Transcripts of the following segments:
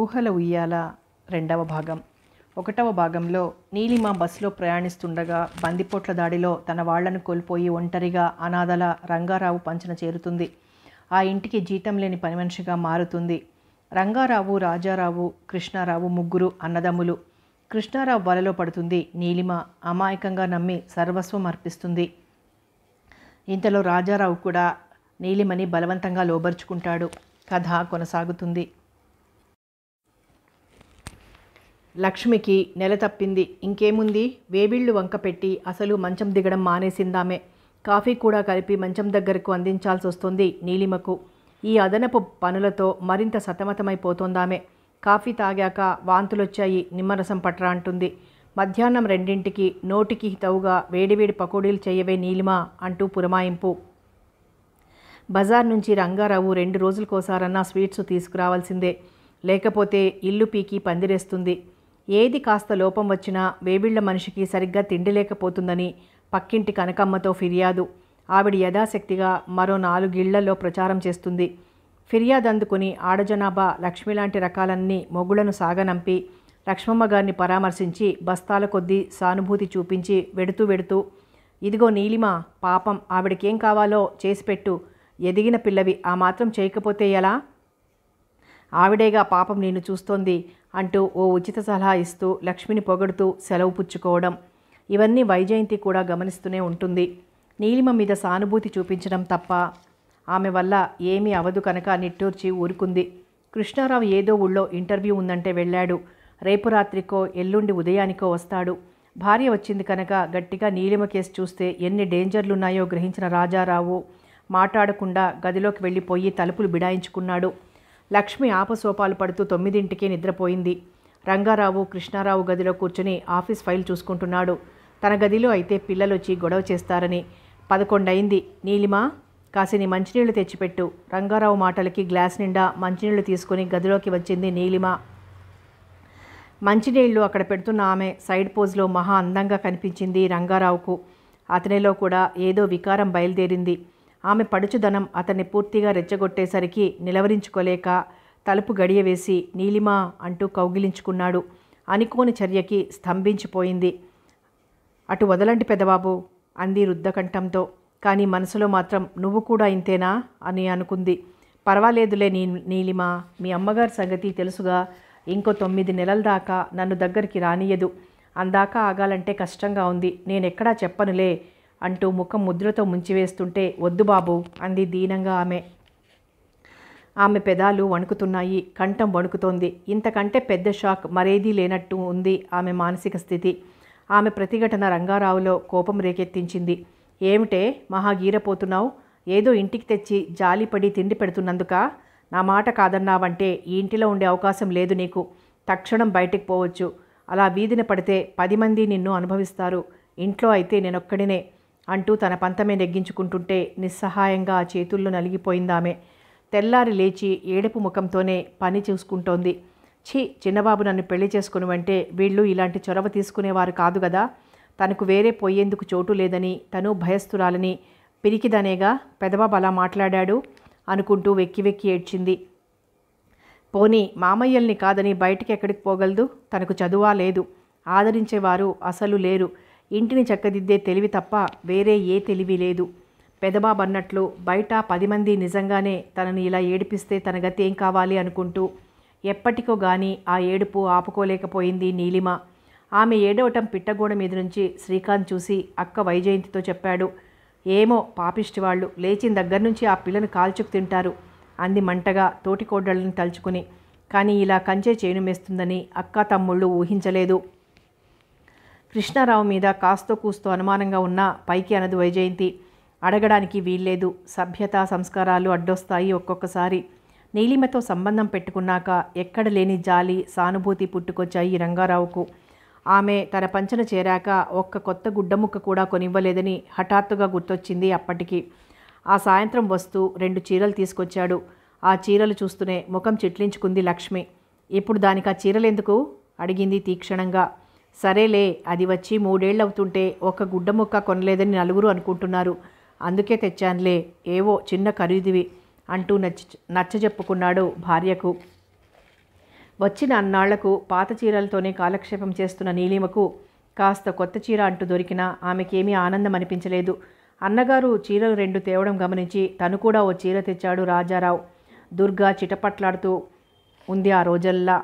ఊహల ఉయ్యాల రెండవ భాగం ఒకటవ భాగంలో నీలిమ బస్సులో ప్రయాణిస్తుండగా బందిపోట్ల దాడిలో తన వాళ్లను కోల్పోయి ఒంటరిగా అనాథల రంగారావు పంచన చేరుతుంది ఆ ఇంటికి జీతం లేని పని మనిషిగా మారుతుంది రంగారావు రాజారావు కృష్ణారావు ముగ్గురు అన్నదమ్ములు కృష్ణారావు వలలో పడుతుంది నీలిమ అమాయకంగా నమ్మి సర్వస్వం అర్పిస్తుంది ఇంతలో రాజారావు కూడా నీలిమని బలవంతంగా లోబర్చుకుంటాడు కథ కొనసాగుతుంది లక్ష్మికి నెల తప్పింది ఇంకేముంది వేబిళ్ళు వంక పెట్టి అసలు మంచం దిగడం మానేసిందామే కాఫీ కూడా కలిపి మంచం దగ్గరకు అందించాల్సి వస్తుంది నీలిమకు ఈ అదనపు పనులతో మరింత సతమతమైపోతుందామే కాఫీ తాగాక వాంతులొచ్చాయి నిమ్మరసం పట్రా అంటుంది మధ్యాహ్నం రెండింటికి నోటికి తవుగా వేడివేడి పకోడీలు చేయవే నీలిమ అంటూ పురమాయింపు బజార్ నుంచి రంగారావు రెండు రోజులకోసారన్నా స్వీట్స్ తీసుకురావాల్సిందే లేకపోతే ఇల్లు పీకి పందిరేస్తుంది ఏది కాస్త లోపం వచ్చినా వేబిళ్ల మనిషికి సరిగ్గా తిండి లేకపోతుందని పక్కింటి కనకమ్మతో ఫిర్యాదు ఆవిడ యథాశక్తిగా మరో నాలుగిళ్లలో ప్రచారం చేస్తుంది ఫిర్యాదు అందుకుని ఆడజనాభా లక్ష్మి లాంటి రకాలన్నీ మొగుళ్లను సాగనంపి లక్ష్మమ్మ గారిని పరామర్శించి బస్తాల కొద్దీ సానుభూతి చూపించి వెడుతూ వెడుతూ ఇదిగో నీలిమ పాపం ఆవిడకేం కావాలో చేసిపెట్టు ఎదిగిన పిల్లవి ఆ మాత్రం చేయకపోతే ఎలా ఆవిడేగా పాపం నేను చూస్తోంది అంటూ ఓ ఉచిత సలహా ఇస్తూ లక్ష్మిని పొగడుతూ సెలవు పుచ్చుకోవడం ఇవన్నీ వైజయంతి కూడా గమనిస్తూనే ఉంటుంది నీలిమ మీద సానుభూతి చూపించడం తప్ప ఆమె వల్ల ఏమీ అవదు కనుక నిట్టూర్చి ఊరుకుంది కృష్ణారావు ఏదో ఊళ్ళో ఇంటర్వ్యూ ఉందంటే వెళ్ళాడు రేపు రాత్రికో ఎల్లుండి ఉదయానికో వస్తాడు భార్య వచ్చింది కనుక గట్టిగా నీలిమ కేసు చూస్తే ఎన్ని డేంజర్లున్నాయో గ్రహించిన రాజారావు మాట్లాడకుండా గదిలోకి వెళ్ళిపోయి తలుపులు బిడాయించుకున్నాడు లక్ష్మి ఆపసోపాలు పడుతూ తొమ్మిదింటికే నిద్రపోయింది రంగారావు కృష్ణారావు గదిలో కూర్చుని ఆఫీస్ ఫైల్ చూసుకుంటున్నాడు తన గదిలో అయితే పిల్లలొచ్చి గొడవ చేస్తారని పదకొండయింది నీలిమ కాసిని మంచినీళ్లు తెచ్చిపెట్టు రంగారావు మాటలకి గ్లాస్ నిండా మంచినీళ్లు తీసుకుని గదిలోకి వచ్చింది నీలిమ మంచినీళ్లు అక్కడ పెడుతున్న ఆమె సైడ్ పోజ్లో మహా అందంగా కనిపించింది రంగారావుకు అతనిలో కూడా ఏదో వికారం బయలుదేరింది ఆమె పడుచుదనం అతన్ని పూర్తిగా రెచ్చగొట్టేసరికి నిలవరించుకోలేక తలుపు గడియవేసి నీలిమా అంటూ కౌగిలించుకున్నాడు అనుకోని చర్యకి స్తంభించిపోయింది అటు వదలండి పెదబాబు అంది రుద్దకంఠంతో కానీ మనసులో మాత్రం నువ్వు కూడా ఇంతేనా అని అనుకుంది పర్వాలేదులే నీ నీలిమా మీ అమ్మగారి సంగతి తెలుసుగా ఇంకో తొమ్మిది నెలల దాకా నన్ను దగ్గరికి రానియదు అందాక ఆగాలంటే కష్టంగా ఉంది నేనెక్కడా చెప్పనులే అంటూ ముఖం ముద్రతో ముంచివేస్తుంటే వద్దు బాబు అంది దీనంగా ఆమె ఆమె పెదాలు వణుకుతున్నాయి కంఠం వణుకుతోంది ఇంతకంటే పెద్ద షాక్ మరేదీ లేనట్టు ఉంది ఆమె మానసిక స్థితి ఆమె ప్రతిఘటన రంగారావులో కోపం రేకెత్తించింది ఏమిటే మహాగీరపోతున్నావు ఏదో ఇంటికి తెచ్చి జాలిపడి తిండి పెడుతున్నందుక నా మాట కాదన్నావంటే ఈ ఇంటిలో ఉండే అవకాశం లేదు నీకు తక్షణం బయటికి పోవచ్చు అలా వీధిన పడితే పది మంది నిన్ను అనుభవిస్తారు ఇంట్లో అయితే నేనొక్కడినే అంటూ తన పంతమే నెగ్గించుకుంటుంటే నిస్సహాయంగా ఆ చేతుల్లో నలిగిపోయిందామె తెల్లారి లేచి ఏడుపు ముఖంతోనే పని చూసుకుంటోంది ఛీ చిన్నబాబు నన్ను పెళ్లి చేసుకునివంటే వీళ్ళు ఇలాంటి చొరవ తీసుకునేవారు కాదు కదా తనకు వేరే పోయేందుకు చోటు లేదని తను భయస్థురాలని పిరికిదనేగా పెదబాబు అలా మాట్లాడాడు అనుకుంటూ వెక్కి వెక్కి ఏడ్చింది పోనీ మామయ్యల్ని కాదని బయటికి ఎక్కడికి పోగలదు తనకు చదువా లేదు ఆదరించేవారు అసలు లేరు ఇంటిని చక్కదిద్దే తెలివి తప్ప వేరే ఏ తెలివి లేదు పెదబాబు అన్నట్లు బయట పది మంది నిజంగానే తనని ఇలా ఏడిపిస్తే తన గతి ఏం కావాలి అనుకుంటూ ఎప్పటికో గాని ఆ ఏడుపు ఆపుకోలేకపోయింది నీలిమ ఆమె ఏడవటం పిట్టగోడ మీద నుంచి శ్రీకాంత్ చూసి అక్క వైజయంతితో చెప్పాడు ఏమో పాపిష్టి వాళ్ళు లేచిన దగ్గర నుంచి ఆ పిల్లను కాల్చుకు తింటారు అంది మంటగా తోటికోడళ్ళని తలుచుకుని కానీ ఇలా కంచే చేను మేస్తుందని అక్క తమ్ముళ్ళు ఊహించలేదు కృష్ణారావు మీద కాస్తో కూస్తో అనుమానంగా ఉన్నా పైకి అనదు వైజయంతి అడగడానికి వీల్లేదు సభ్యత సంస్కారాలు అడ్డొస్తాయి ఒక్కొక్కసారి నీలిమతో సంబంధం పెట్టుకున్నాక ఎక్కడ లేని జాలి సానుభూతి పుట్టుకొచ్చాయి రంగారావుకు ఆమె తన పంచన చేరాక ఒక్క కొత్త గుడ్డముక్క కూడా కొనివ్వలేదని హఠాత్తుగా గుర్తొచ్చింది అప్పటికి ఆ సాయంత్రం వస్తూ రెండు చీరలు తీసుకొచ్చాడు ఆ చీరలు చూస్తూనే ముఖం చిట్లించుకుంది లక్ష్మి ఇప్పుడు దానికి ఆ చీరలెందుకు అడిగింది తీక్షణంగా సరేలే అది వచ్చి మూడేళ్ళవుతుంటే ఒక గుడ్డ ముక్క కొనలేదని నలుగురు అనుకుంటున్నారు అందుకే తెచ్చానులే ఏవో చిన్న ఖరీదివి అంటూ నచ్చ నచ్చజెప్పుకున్నాడు భార్యకు వచ్చిన అన్నాళ్లకు పాత చీరలతోనే కాలక్షేపం చేస్తున్న నీలిమకు కాస్త కొత్త చీర అంటూ దొరికినా ఆమెకేమీ ఆనందం అనిపించలేదు అన్నగారు చీరలు రెండు తేవడం గమనించి తను కూడా ఓ చీర తెచ్చాడు రాజారావు దుర్గా చిటపట్లాడుతూ ఉంది ఆ రోజల్లా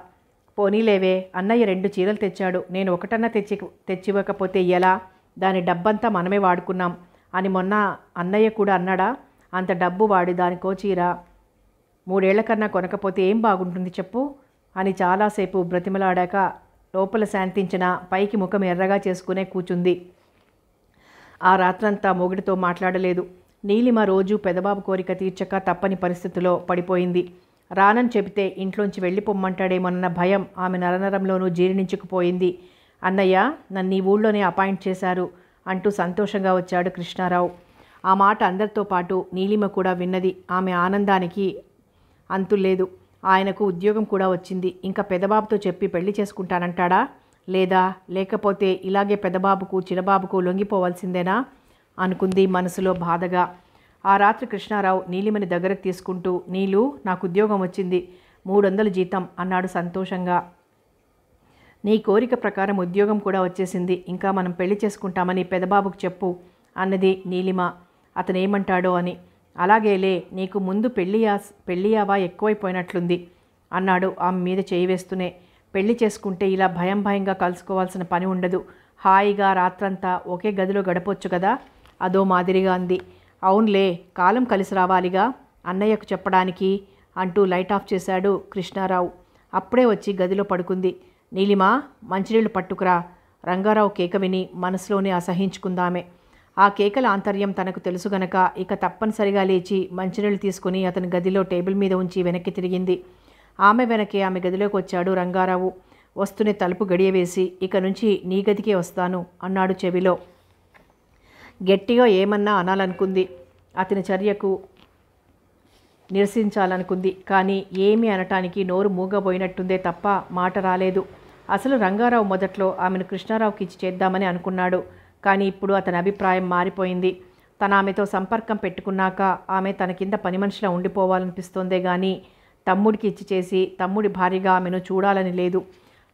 పోనీలేవే అన్నయ్య రెండు చీరలు తెచ్చాడు నేను ఒకటన్నా తెచ్చి తెచ్చివ్వకపోతే ఎలా దాని డబ్బంతా మనమే వాడుకున్నాం అని మొన్న అన్నయ్య కూడా అన్నాడా అంత డబ్బు వాడి దానికో చీర మూడేళ్ల కన్నా కొనకపోతే ఏం బాగుంటుంది చెప్పు అని చాలాసేపు బ్రతిమలాడాక లోపల శాంతించిన పైకి ముఖం ఎర్రగా చేసుకునే కూచుంది ఆ రాత్రంతా మొగుడితో మాట్లాడలేదు నీలిమ రోజు పెదబాబు కోరిక తీర్చక తప్పని పరిస్థితిలో పడిపోయింది రానని చెబితే ఇంట్లోంచి వెళ్ళిపోమ్మంటాడేమోనన్న భయం ఆమె నరనరంలోనూ జీర్ణించుకుపోయింది అన్నయ్య నన్ను ఈ ఊళ్ళోనే అపాయింట్ చేశారు అంటూ సంతోషంగా వచ్చాడు కృష్ణారావు ఆ మాట అందరితో పాటు నీలిమ కూడా విన్నది ఆమె ఆనందానికి అంతులేదు ఆయనకు ఉద్యోగం కూడా వచ్చింది ఇంకా పెదబాబుతో చెప్పి పెళ్లి చేసుకుంటానంటాడా లేదా లేకపోతే ఇలాగే పెదబాబుకు చిరబాబుకు లొంగిపోవాల్సిందేనా అనుకుంది మనసులో బాధగా ఆ రాత్రి కృష్ణారావు నీలిమని దగ్గరకు తీసుకుంటూ నీలు నాకు ఉద్యోగం వచ్చింది మూడు వందలు జీతం అన్నాడు సంతోషంగా నీ కోరిక ప్రకారం ఉద్యోగం కూడా వచ్చేసింది ఇంకా మనం పెళ్లి చేసుకుంటామని పెదబాబుకు చెప్పు అన్నది నీలిమ అతనేమంటాడో అని అలాగేలే నీకు ముందు పెళ్ళియా పెళ్ళియావా ఎక్కువైపోయినట్లుంది అన్నాడు ఆమె మీద చేయి వేస్తూనే పెళ్లి చేసుకుంటే ఇలా భయం భయంగా కలుసుకోవాల్సిన పని ఉండదు హాయిగా రాత్రంతా ఒకే గదిలో గడపొచ్చు కదా అదో మాదిరిగా అంది అవునులే కాలం కలిసి రావాలిగా అన్నయ్యకు చెప్పడానికి అంటూ లైట్ ఆఫ్ చేశాడు కృష్ణారావు అప్పుడే వచ్చి గదిలో పడుకుంది నీలిమా మంచినీళ్ళు పట్టుకురా రంగారావు కేక విని మనసులోనే అసహించుకుందామే ఆ కేకల ఆంతర్యం తనకు తెలుసు గనక ఇక తప్పనిసరిగా లేచి మంచినీళ్ళు తీసుకుని అతని గదిలో టేబుల్ మీద ఉంచి వెనక్కి తిరిగింది ఆమె వెనకే ఆమె గదిలోకి వచ్చాడు రంగారావు వస్తూనే తలుపు గడియవేసి ఇక నుంచి నీ గదికే వస్తాను అన్నాడు చెవిలో గట్టిగా ఏమన్నా అనాలనుకుంది అతని చర్యకు నిరసించాలనుకుంది కానీ ఏమీ అనటానికి నోరు మూగబోయినట్టుందే తప్ప మాట రాలేదు అసలు రంగారావు మొదట్లో ఆమెను కృష్ణారావుకి ఇచ్చి చేద్దామని అనుకున్నాడు కానీ ఇప్పుడు అతని అభిప్రాయం మారిపోయింది తన ఆమెతో సంపర్కం పెట్టుకున్నాక ఆమె తన కింద పని మనిషిలా ఉండిపోవాలనిపిస్తోందే కానీ తమ్ముడికి ఇచ్చి చేసి తమ్ముడి భారీగా ఆమెను చూడాలని లేదు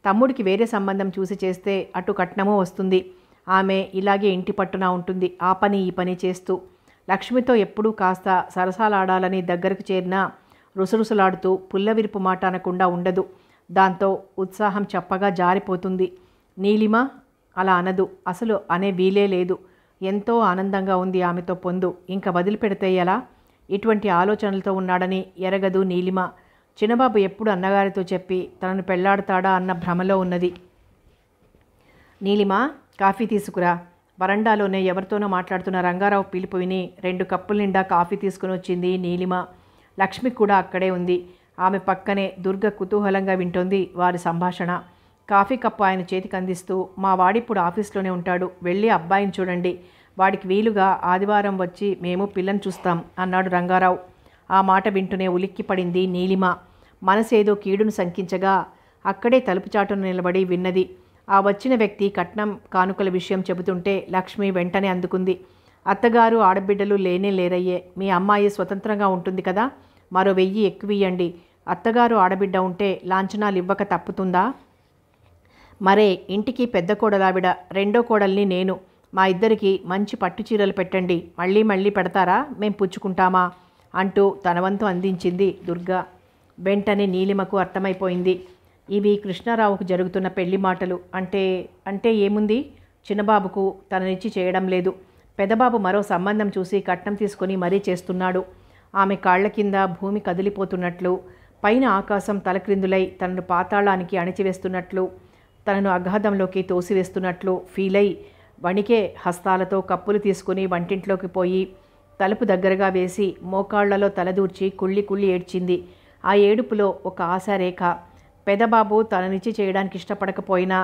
తమ్ముడికి వేరే సంబంధం చూసి చేస్తే అటు కట్నమూ వస్తుంది ఆమె ఇలాగే ఇంటి పట్టున ఉంటుంది ఆ పని ఈ పని చేస్తూ లక్ష్మితో ఎప్పుడూ కాస్త సరసాలాడాలని దగ్గరకు చేరినా రుసరుసలాడుతూ పుల్లవిరుపు మాట అనకుండా ఉండదు దాంతో ఉత్సాహం చప్పగా జారిపోతుంది నీలిమ అలా అనదు అసలు అనే వీలే లేదు ఎంతో ఆనందంగా ఉంది ఆమెతో పొందు ఇంకా వదిలిపెడితే ఎలా ఇటువంటి ఆలోచనలతో ఉన్నాడని ఎరగదు నీలిమ చిన్నబాబు ఎప్పుడు అన్నగారితో చెప్పి తనను పెళ్లాడతాడా అన్న భ్రమలో ఉన్నది నీలిమ కాఫీ తీసుకురా వరండాలోనే ఎవరితోనో మాట్లాడుతున్న రంగారావు పిలుపు విని రెండు కప్పుల నిండా కాఫీ తీసుకుని వచ్చింది నీలిమ లక్ష్మి కూడా అక్కడే ఉంది ఆమె పక్కనే దుర్గ కుతూహలంగా వింటోంది వారి సంభాషణ కాఫీ కప్పు ఆయన చేతికి అందిస్తూ మా వాడిప్పుడు ఆఫీస్లోనే ఉంటాడు వెళ్ళి అబ్బాయిని చూడండి వాడికి వీలుగా ఆదివారం వచ్చి మేము పిల్లని చూస్తాం అన్నాడు రంగారావు ఆ మాట వింటూనే ఉలిక్కిపడింది నీలిమ మనసేదో కీడును శంకించగా అక్కడే తలుపుచాటును నిలబడి విన్నది ఆ వచ్చిన వ్యక్తి కట్నం కానుకల విషయం చెబుతుంటే లక్ష్మి వెంటనే అందుకుంది అత్తగారు ఆడబిడ్డలు లేనే లేరయ్యే మీ అమ్మాయి స్వతంత్రంగా ఉంటుంది కదా మరో వెయ్యి ఎక్కువ ఇవ్వండి అత్తగారు ఆడబిడ్డ ఉంటే లాంఛనాలు ఇవ్వక తప్పుతుందా మరే ఇంటికి పెద్ద కోడలావిడ రెండో కోడల్ని నేను మా ఇద్దరికి మంచి పట్టు చీరలు పెట్టండి మళ్ళీ మళ్ళీ పెడతారా మేం పుచ్చుకుంటామా అంటూ తనవంతు అందించింది దుర్గా వెంటనే నీలిమకు అర్థమైపోయింది ఇవి కృష్ణారావుకు జరుగుతున్న పెళ్లి మాటలు అంటే అంటే ఏముంది చిన్నబాబుకు తననిచ్చి చేయడం లేదు పెదబాబు మరో సంబంధం చూసి కట్నం తీసుకుని మరీ చేస్తున్నాడు ఆమె కాళ్ల కింద భూమి కదిలిపోతున్నట్లు పైన ఆకాశం తలక్రిందులై తనను పాతాళానికి అణిచివేస్తున్నట్లు తనను అగాధంలోకి తోసివేస్తున్నట్లు అయి వణికే హస్తాలతో కప్పులు తీసుకుని వంటింట్లోకి పోయి తలుపు దగ్గరగా వేసి మోకాళ్లలో తలదూర్చి కుళ్ళి కుళ్ళి ఏడ్చింది ఆ ఏడుపులో ఒక ఆశారేఖ పెదబాబు తననిచ్చి చేయడానికి ఇష్టపడకపోయినా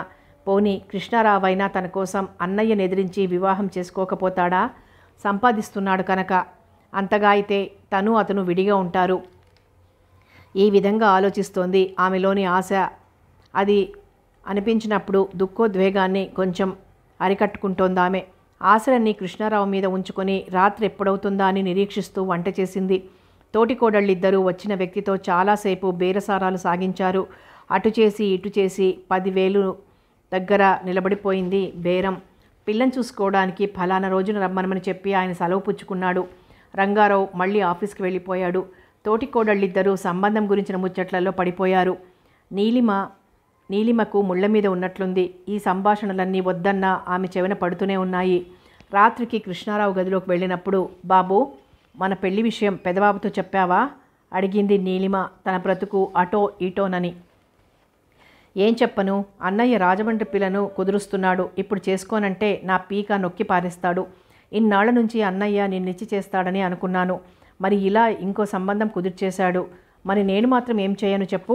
పోని కృష్ణారావైనా తన కోసం అన్నయ్యను ఎదిరించి వివాహం చేసుకోకపోతాడా సంపాదిస్తున్నాడు కనుక అంతగా అయితే తను అతను విడిగా ఉంటారు ఈ విధంగా ఆలోచిస్తోంది ఆమెలోని ఆశ అది అనిపించినప్పుడు దుఃఖోద్వేగాన్ని కొంచెం అరికట్టుకుంటోంది ఆమె ఆశలన్నీ కృష్ణారావు మీద ఉంచుకొని రాత్రి ఎప్పుడవుతుందా అని నిరీక్షిస్తూ వంట చేసింది తోటికోడళ్ళిద్దరూ వచ్చిన వ్యక్తితో చాలాసేపు బేరసారాలు సాగించారు అటు చేసి ఇటు చేసి పదివేలు దగ్గర నిలబడిపోయింది బేరం పిల్లని చూసుకోవడానికి ఫలానా రోజున రమ్మనమని చెప్పి ఆయన సెలవు పుచ్చుకున్నాడు రంగారావు మళ్ళీ ఆఫీస్కి వెళ్ళిపోయాడు తోటి కోడళ్ళిద్దరూ సంబంధం గురించిన ముచ్చట్లలో పడిపోయారు నీలిమ నీలిమకు ముళ్ళ మీద ఉన్నట్లుంది ఈ సంభాషణలన్నీ వద్దన్నా ఆమె చెవిన పడుతూనే ఉన్నాయి రాత్రికి కృష్ణారావు గదిలోకి వెళ్ళినప్పుడు బాబు మన పెళ్లి విషయం పెదబాబుతో చెప్పావా అడిగింది నీలిమ తన బ్రతుకు అటో ఇటోనని ఏం చెప్పను అన్నయ్య రాజమండ్రి పిల్లను కుదురుస్తున్నాడు ఇప్పుడు చేసుకోనంటే నా పీక నొక్కి పారేస్తాడు ఇన్నాళ్ల నుంచి అన్నయ్య నిన్నిచ్చి చేస్తాడని అనుకున్నాను మరి ఇలా ఇంకో సంబంధం కుదిర్చేశాడు మరి నేను మాత్రం ఏం చేయను చెప్పు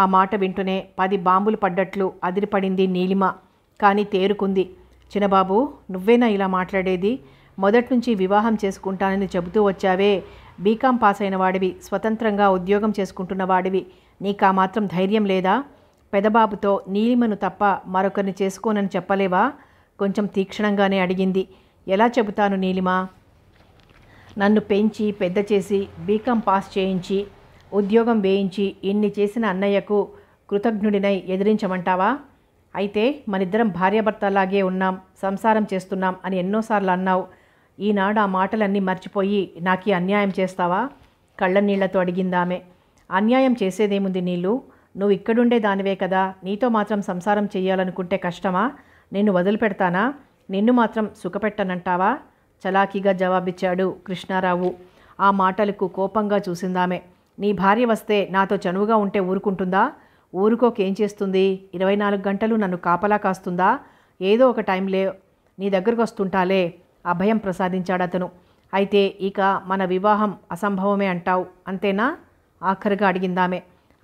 ఆ మాట వింటూనే పది బాంబులు పడ్డట్లు అదిరిపడింది నీలిమ కానీ తేరుకుంది చిన్నబాబు నువ్వేనా ఇలా మాట్లాడేది మొదటి నుంచి వివాహం చేసుకుంటానని చెబుతూ వచ్చావే బీకాం పాస్ అయిన వాడివి స్వతంత్రంగా ఉద్యోగం చేసుకుంటున్న వాడివి నీకు ఆ మాత్రం ధైర్యం లేదా పెదబాబుతో నీలిమను తప్ప మరొకరిని చేసుకోనని చెప్పలేవా కొంచెం తీక్షణంగానే అడిగింది ఎలా చెబుతాను నీలిమ నన్ను పెంచి పెద్ద చేసి బీకాం పాస్ చేయించి ఉద్యోగం వేయించి ఇన్ని చేసిన అన్నయ్యకు కృతజ్ఞుడినై ఎదిరించమంటావా అయితే మనిద్దరం భార్యాభర్తలాగే ఉన్నాం సంసారం చేస్తున్నాం అని ఎన్నోసార్లు అన్నావు ఈనాడు ఆ మాటలన్నీ మర్చిపోయి నాకు అన్యాయం చేస్తావా కళ్ళ నీళ్లతో అడిగిందామె అన్యాయం చేసేదేముంది నీళ్ళు నువ్వు ఇక్కడుండే దానివే కదా నీతో మాత్రం సంసారం చేయాలనుకుంటే కష్టమా నిన్ను వదిలిపెడతానా నిన్ను మాత్రం సుఖపెట్టనంటావా చలాకీగా జవాబిచ్చాడు కృష్ణారావు ఆ మాటలకు కోపంగా చూసిందామే నీ భార్య వస్తే నాతో చనువుగా ఉంటే ఊరుకుంటుందా ఊరుకోకేం చేస్తుంది ఇరవై నాలుగు గంటలు నన్ను కాపలా కాస్తుందా ఏదో ఒక టైంలే నీ దగ్గరకు వస్తుంటాలే అభయం అతను అయితే ఇక మన వివాహం అసంభవమే అంటావు అంతేనా ఆఖరిగా అడిగిందామే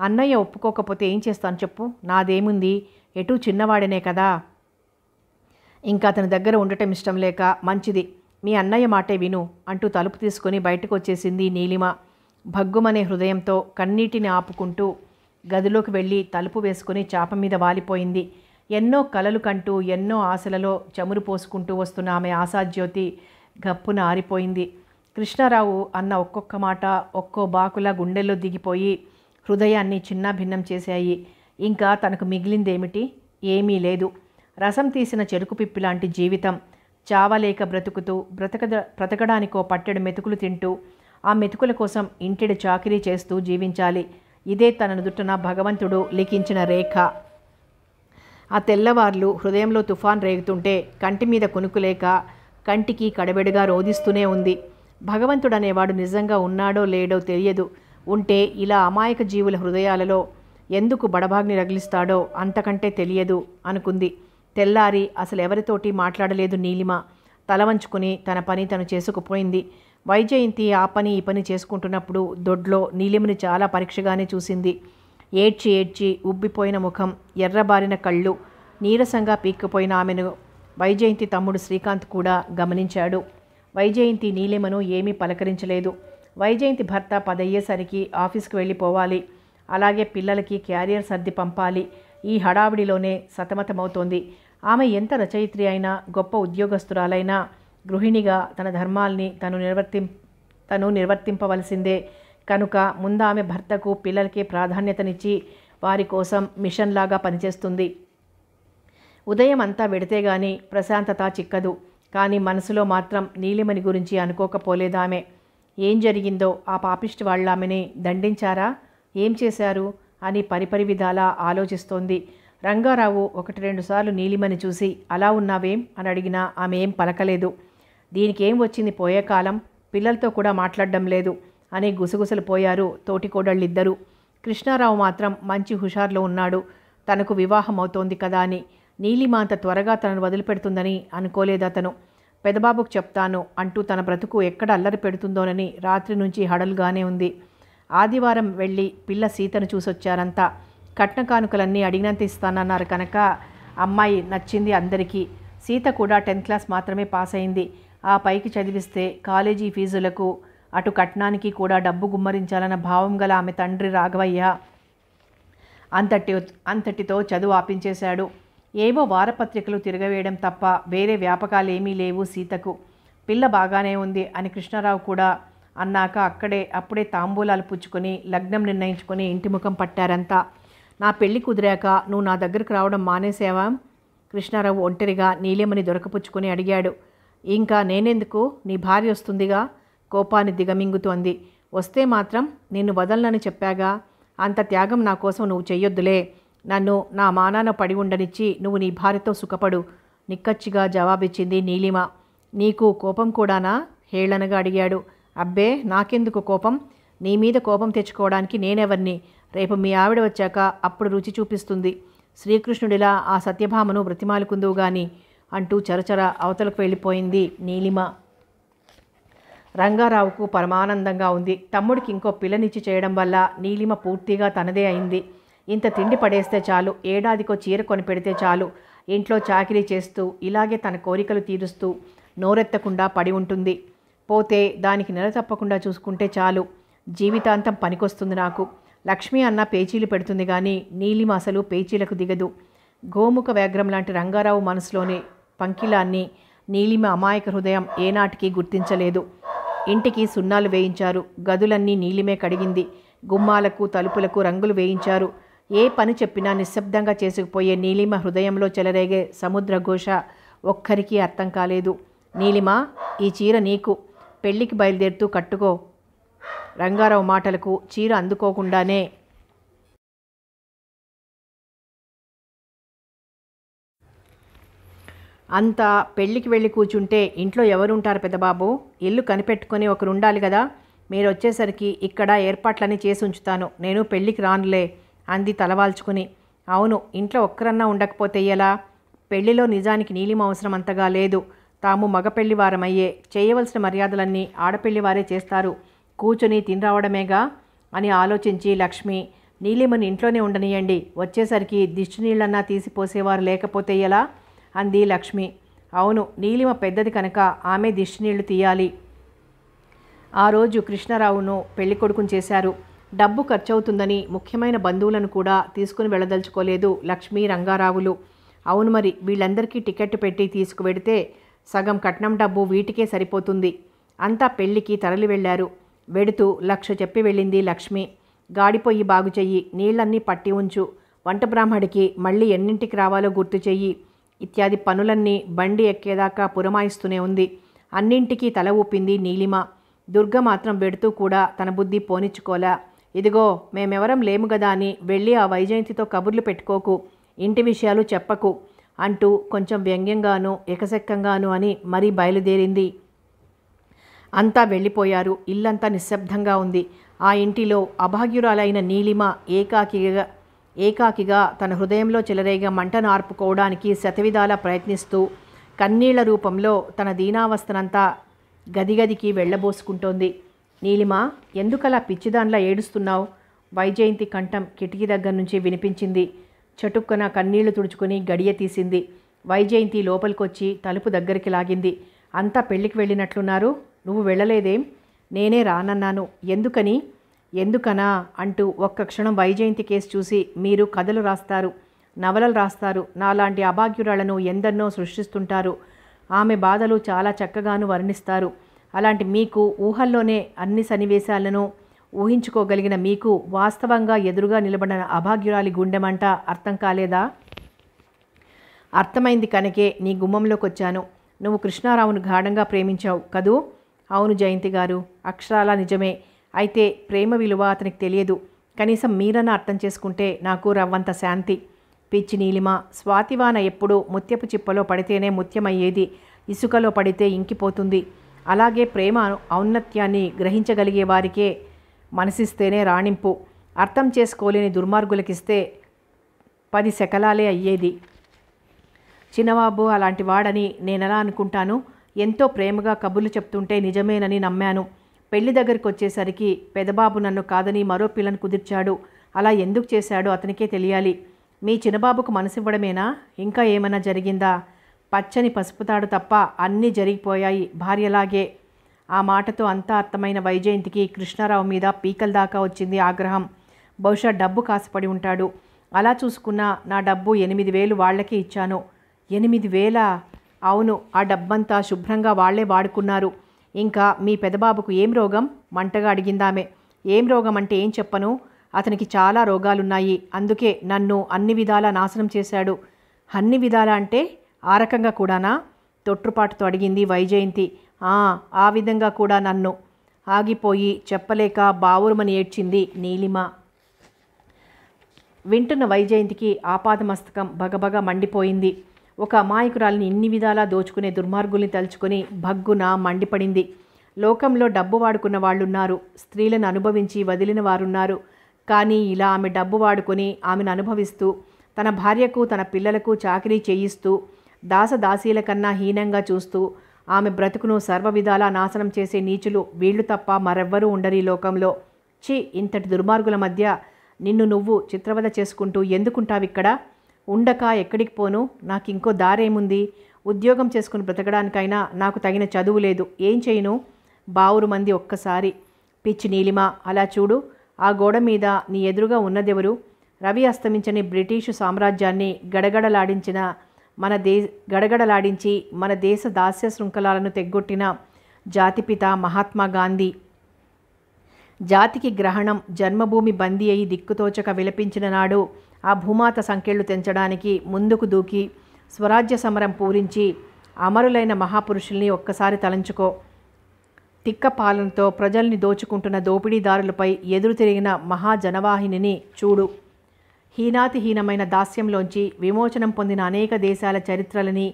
అన్నయ్య ఒప్పుకోకపోతే ఏం చేస్తాను చెప్పు నాదేముంది ఎటు చిన్నవాడనే కదా ఇంకా అతని దగ్గర ఉండటం ఇష్టం లేక మంచిది మీ అన్నయ్య మాటే విను అంటూ తలుపు తీసుకుని బయటకు వచ్చేసింది నీలిమ భగ్గుమనే హృదయంతో కన్నీటిని ఆపుకుంటూ గదిలోకి వెళ్ళి తలుపు వేసుకుని చాప మీద వాలిపోయింది ఎన్నో కలలు కంటూ ఎన్నో ఆశలలో చమురు పోసుకుంటూ వస్తున్న ఆమె ఆశాజ్యోతి గప్పున ఆరిపోయింది కృష్ణారావు అన్న ఒక్కొక్క మాట ఒక్కో బాకులా గుండెల్లో దిగిపోయి హృదయాన్ని చిన్నాభిన్నం చేశాయి ఇంకా తనకు మిగిలిందేమిటి ఏమీ లేదు రసం తీసిన చెరుకు పిప్పి లాంటి జీవితం చావలేక బ్రతుకుతూ బ్రతక బ్రతకడానికో పట్టెడు మెతుకులు తింటూ ఆ మెతుకుల కోసం ఇంటిడి చాకిరీ చేస్తూ జీవించాలి ఇదే తన దుట్టున భగవంతుడు లిఖించిన రేఖ ఆ తెల్లవార్లు హృదయంలో తుఫాన్ రేగుతుంటే కంటి మీద కొనుక్కులేక కంటికి కడబెడగా రోధిస్తూనే ఉంది భగవంతుడనేవాడు నిజంగా ఉన్నాడో లేడో తెలియదు ఉంటే ఇలా అమాయక జీవుల హృదయాలలో ఎందుకు బడబాగ్ని రగిలిస్తాడో అంతకంటే తెలియదు అనుకుంది తెల్లారి అసలు ఎవరితోటి మాట్లాడలేదు నీలిమ తల వంచుకుని తన పని తను చేసుకుపోయింది వైజయంతి ఆ పని ఈ పని చేసుకుంటున్నప్పుడు దొడ్లో నీలిమని చాలా పరీక్షగానే చూసింది ఏడ్చి ఏడ్చి ఉబ్బిపోయిన ముఖం ఎర్రబారిన కళ్ళు నీరసంగా పీక్కుపోయిన ఆమెను వైజయంతి తమ్ముడు శ్రీకాంత్ కూడా గమనించాడు వైజయంతి నీలిమను ఏమీ పలకరించలేదు వైజయంతి భర్త పదయ్యేసరికి ఆఫీస్కి వెళ్ళిపోవాలి అలాగే పిల్లలకి క్యారియర్ సర్ది పంపాలి ఈ హడావిడిలోనే సతమతమవుతోంది ఆమె ఎంత రచయిత్రి అయినా గొప్ప ఉద్యోగస్తురాలైనా గృహిణిగా తన ధర్మాల్ని తను నిర్వర్తి తను నిర్వర్తింపవలసిందే కనుక ముందామె భర్తకు పిల్లలకి ప్రాధాన్యతనిచ్చి వారి కోసం మిషన్ లాగా పనిచేస్తుంది ఉదయం అంతా వెడితే గాని ప్రశాంతత చిక్కదు కానీ మనసులో మాత్రం నీలిమని గురించి అనుకోకపోలేదామె ఏం జరిగిందో ఆ పాపిస్ట్ వాళ్ళు ఆమెని దండించారా ఏం చేశారు అని పరిపరి విధాలా ఆలోచిస్తోంది రంగారావు ఒకటి రెండుసార్లు నీలిమని చూసి అలా ఉన్నావేం అని అడిగినా ఆమె ఏం పలకలేదు దీనికేం వచ్చింది పోయే కాలం పిల్లలతో కూడా మాట్లాడడం లేదు అని గుసగుసలు పోయారు తోటికోడళ్ళిద్దరూ కృష్ణారావు మాత్రం మంచి హుషారులో ఉన్నాడు తనకు వివాహం అవుతోంది కదా అని అంత త్వరగా తనను వదిలిపెడుతుందని అనుకోలేదతను పెదబాబుకు చెప్తాను అంటూ తన బ్రతుకు ఎక్కడ అల్లరి పెడుతుందోనని రాత్రి నుంచి హడలుగానే ఉంది ఆదివారం వెళ్ళి పిల్ల సీతను చూసొచ్చారంతా కట్న కానుకలన్నీ అడిగినంత ఇస్తానన్నారు కనుక అమ్మాయి నచ్చింది అందరికీ సీత కూడా టెన్త్ క్లాస్ మాత్రమే పాస్ అయింది ఆ పైకి చదివిస్తే కాలేజీ ఫీజులకు అటు కట్నానికి కూడా డబ్బు గుమ్మరించాలన్న భావం గల ఆమె తండ్రి రాఘవయ్య అంతటి అంతటితో చదువు ఆపించేశాడు ఏవో వారపత్రికలు తిరగవేయడం తప్ప వేరే వ్యాపకాలేమీ లేవు సీతకు పిల్ల బాగానే ఉంది అని కృష్ణారావు కూడా అన్నాక అక్కడే అప్పుడే తాంబూలాలు పుచ్చుకొని లగ్నం నిర్ణయించుకొని ఇంటి ముఖం పట్టారంతా నా పెళ్లి కుదిరాక నువ్వు నా దగ్గరకు రావడం మానేసావా కృష్ణారావు ఒంటరిగా నీలేమని దొరకపుచ్చుకొని అడిగాడు ఇంకా నేనెందుకు నీ భార్య వస్తుందిగా కోపాన్ని దిగమింగుతోంది వస్తే మాత్రం నిన్ను వదలనని చెప్పాగా అంత త్యాగం నా కోసం నువ్వు చెయ్యొద్దులే నన్ను నా మానాన పడి ఉండనిచ్చి నువ్వు నీ భార్యతో సుఖపడు నిక్కచ్చిగా జవాబిచ్చింది నీలిమ నీకు కోపం కూడానా హేళనగా అడిగాడు అబ్బే నాకెందుకు కోపం నీ మీద కోపం తెచ్చుకోవడానికి నేనెవర్ని రేపు మీ ఆవిడ వచ్చాక అప్పుడు రుచి చూపిస్తుంది శ్రీకృష్ణుడిలా ఆ సత్యభామను బ్రతిమాలుకుందువు గాని అంటూ చరచర అవతలకు వెళ్ళిపోయింది నీలిమ రంగారావుకు పరమానందంగా ఉంది తమ్ముడికి ఇంకో పిల్లనిచ్చి చేయడం వల్ల నీలిమ పూర్తిగా తనదే అయింది ఇంత తిండి పడేస్తే చాలు ఏడాదికో చీర కొని పెడితే చాలు ఇంట్లో చాకిరీ చేస్తూ ఇలాగే తన కోరికలు తీరుస్తూ నోరెత్తకుండా పడి ఉంటుంది పోతే దానికి నెల తప్పకుండా చూసుకుంటే చాలు జీవితాంతం పనికొస్తుంది నాకు లక్ష్మి అన్న పేచీలు పెడుతుంది కానీ నీలిమ అసలు పేచీలకు దిగదు గోముఖ వ్యాఘ్రం లాంటి రంగారావు మనసులోని పంకిలాన్ని నీలిమ అమాయక హృదయం ఏనాటికి గుర్తించలేదు ఇంటికి సున్నాలు వేయించారు గదులన్నీ నీలిమే కడిగింది గుమ్మాలకు తలుపులకు రంగులు వేయించారు ఏ పని చెప్పినా నిశ్శబ్దంగా చేసుకుపోయే నీలిమ హృదయంలో చెలరేగే సముద్ర ఘోష ఒక్కరికీ అర్థం కాలేదు నీలిమ ఈ చీర నీకు పెళ్ళికి బయలుదేరుతూ కట్టుకో రంగారావు మాటలకు చీర అందుకోకుండానే అంతా పెళ్ళికి వెళ్ళి కూర్చుంటే ఇంట్లో ఎవరుంటారు పెద్దబాబు ఇల్లు కనిపెట్టుకొని ఒకరుండాలి కదా మీరు వచ్చేసరికి ఇక్కడ ఏర్పాట్లన్నీ చేసి ఉంచుతాను నేను పెళ్ళికి రానులే అంది తలవాల్చుకుని అవును ఇంట్లో ఒక్కరన్నా ఉండకపోతే ఎలా పెళ్లిలో నిజానికి నీలిమ అవసరం అంతగా లేదు తాము మగపెళ్లివారమయ్యే చేయవలసిన మర్యాదలన్నీ ఆడపెళ్లివారే చేస్తారు కూచుని తినరావడమేగా అని ఆలోచించి లక్ష్మి నీలిమని ఇంట్లోనే ఉండనియండి వచ్చేసరికి దిష్టి నీళ్ళన్నా తీసిపోసేవారు లేకపోతే ఎలా అంది లక్ష్మి అవును నీలిమ పెద్దది కనుక ఆమె దిష్టి నీళ్లు తీయాలి ఆ రోజు కృష్ణారావును పెళ్లి కొడుకుని చేశారు డబ్బు ఖర్చవుతుందని ముఖ్యమైన బంధువులను కూడా తీసుకుని వెళ్ళదలుచుకోలేదు లక్ష్మీ రంగారావులు అవును మరి వీళ్ళందరికీ టికెట్ పెట్టి తీసుకువెడితే సగం కట్నం డబ్బు వీటికే సరిపోతుంది అంతా పెళ్లికి తరలి వెళ్లారు వెడుతూ లక్ష చెప్పి వెళ్ళింది లక్ష్మి గాడిపోయి బాగు చెయ్యి నీళ్ళన్నీ పట్టి ఉంచు వంట బ్రాహ్మడికి మళ్ళీ ఎన్నింటికి రావాలో గుర్తు చెయ్యి ఇత్యాది పనులన్నీ బండి ఎక్కేదాకా పురమాయిస్తూనే ఉంది అన్నింటికీ తల ఊపింది నీలిమ దుర్గ మాత్రం వెడుతూ కూడా తన బుద్ధి పోనిచ్చుకోలే ఇదిగో మేమెవరం లేము గదా అని వెళ్ళి ఆ వైజయంతితో కబుర్లు పెట్టుకోకు ఇంటి విషయాలు చెప్పకు అంటూ కొంచెం వ్యంగ్యంగాను ఎకసెక్కంగాను అని మరీ బయలుదేరింది అంతా వెళ్ళిపోయారు ఇల్లంతా నిశ్శబ్దంగా ఉంది ఆ ఇంటిలో అభాగ్యురాలైన నీలిమ ఏకాకిగా ఏకాకిగా తన హృదయంలో చెలరేగ మంటను ఆర్పుకోవడానికి శతవిధాల ప్రయత్నిస్తూ కన్నీళ్ల రూపంలో తన దీనావస్థనంతా గదిగదికి వెళ్ళబోసుకుంటోంది నీలిమా ఎందుకలా పిచ్చిదాన్లా ఏడుస్తున్నావు వైజయంతి కంఠం కిటికీ దగ్గర నుంచి వినిపించింది చటుక్కన కన్నీళ్లు తుడుచుకుని గడియ తీసింది వైజయంతి లోపలికొచ్చి తలుపు దగ్గరికి లాగింది అంతా పెళ్లికి వెళ్ళినట్లున్నారు నువ్వు వెళ్ళలేదేం నేనే రానన్నాను ఎందుకని ఎందుకనా అంటూ ఒక్క క్షణం వైజయంతి కేసు చూసి మీరు కథలు రాస్తారు నవలలు రాస్తారు నాలాంటి అభాగ్యురాలను ఎందరినో సృష్టిస్తుంటారు ఆమె బాధలు చాలా చక్కగాను వర్ణిస్తారు అలాంటి మీకు ఊహల్లోనే అన్ని సన్నివేశాలను ఊహించుకోగలిగిన మీకు వాస్తవంగా ఎదురుగా నిలబడిన అభాగ్యురాలి గుండెమంట అర్థం కాలేదా అర్థమైంది కనుకే నీ గుమ్మంలోకి వచ్చాను నువ్వు కృష్ణారావును గాఢంగా ప్రేమించావు కదూ అవును జయంతి గారు అక్షరాల నిజమే అయితే ప్రేమ విలువ అతనికి తెలియదు కనీసం మీరన్న అర్థం చేసుకుంటే నాకు రవ్వంత శాంతి పిచ్చి నీలిమ స్వాతివాన ఎప్పుడూ ముత్యపు చిప్పలో పడితేనే ముత్యమయ్యేది ఇసుకలో పడితే ఇంకిపోతుంది అలాగే ప్రేమ ఔన్నత్యాన్ని గ్రహించగలిగే వారికే మనసిస్తేనే రాణింపు అర్థం చేసుకోలేని దుర్మార్గులకిస్తే పది శకలాలే అయ్యేది చిన్నబాబు అలాంటి వాడని నేనెలా అనుకుంటాను ఎంతో ప్రేమగా కబుర్లు చెప్తుంటే నిజమేనని నమ్మాను పెళ్లి దగ్గరికి వచ్చేసరికి పెదబాబు నన్ను కాదని మరో పిల్లను కుదిర్చాడు అలా ఎందుకు చేశాడో అతనికే తెలియాలి మీ చిన్నబాబుకు మనసివ్వడమేనా ఇంకా ఏమైనా జరిగిందా పచ్చని పసుపుతాడు తప్ప అన్నీ జరిగిపోయాయి భార్యలాగే ఆ మాటతో అంతా అర్థమైన వైజయంతికి కృష్ణారావు మీద పీకల దాకా వచ్చింది ఆగ్రహం బహుశా డబ్బు కాసుపడి ఉంటాడు అలా చూసుకున్నా నా డబ్బు ఎనిమిది వేలు వాళ్ళకే ఇచ్చాను ఎనిమిది వేల అవును ఆ డబ్బంతా శుభ్రంగా వాళ్లే వాడుకున్నారు ఇంకా మీ పెదబాబుకు ఏం రోగం మంటగా అడిగిందామె ఏం రోగం అంటే ఏం చెప్పను అతనికి చాలా రోగాలున్నాయి అందుకే నన్ను అన్ని విధాలా నాశనం చేశాడు అన్ని విధాలా అంటే ఆ రకంగా కూడానా తొట్టుపాటుతో అడిగింది వైజయంతి ఆ విధంగా కూడా నన్ను ఆగిపోయి చెప్పలేక బావురుమని ఏడ్చింది నీలిమ వింటున్న వైజయంతికి ఆపాదమస్తకం బగబగ మండిపోయింది ఒక అమాయకురాలిని ఇన్ని విధాలా దోచుకునే దుర్మార్గుల్ని తలుచుకొని భగ్గున మండిపడింది లోకంలో డబ్బు వాడుకున్న వాళ్ళున్నారు స్త్రీలను అనుభవించి వదిలిన వారున్నారు కానీ ఇలా ఆమె డబ్బు వాడుకొని ఆమెను అనుభవిస్తూ తన భార్యకు తన పిల్లలకు చాకరీ చేయిస్తూ దాసదాసీల కన్నా హీనంగా చూస్తూ ఆమె బ్రతుకును సర్వవిధాలా నాశనం చేసే నీచులు వీళ్ళు తప్ప మరెవ్వరూ ఉండరు ఈ లోకంలో చి ఇంతటి దుర్మార్గుల మధ్య నిన్ను నువ్వు చిత్రవద చేసుకుంటూ ఎందుకుంటావిక్కడ ఉండక ఎక్కడికి పోను నాకు ఇంకో దారేముంది ఉద్యోగం చేసుకుని బ్రతకడానికైనా నాకు తగిన చదువు లేదు ఏం చేయను బావురు మంది ఒక్కసారి పిచ్చి నీలిమ అలా చూడు ఆ గోడ మీద నీ ఎదురుగా ఉన్నదెవరు రవి అస్తమించని బ్రిటీషు సామ్రాజ్యాన్ని గడగడలాడించిన మన దే గడగడలాడించి మన దేశ దాస్య శృంఖలాలను తెగ్గొట్టిన జాతిపిత మహాత్మా గాంధీ జాతికి గ్రహణం జన్మభూమి బందీ అయి దిక్కుతోచక విలపించిన నాడు ఆ భూమాత సంఖ్యలు తెంచడానికి ముందుకు దూకి స్వరాజ్య సమరం పూరించి అమరులైన మహాపురుషుల్ని ఒక్కసారి తలంచుకో తిక్క పాలనతో ప్రజల్ని దోచుకుంటున్న దోపిడీదారులపై ఎదురు తిరిగిన మహాజనవాహిని చూడు హీనాతిహీనమైన దాస్యంలోంచి విమోచనం పొందిన అనేక దేశాల చరిత్రలని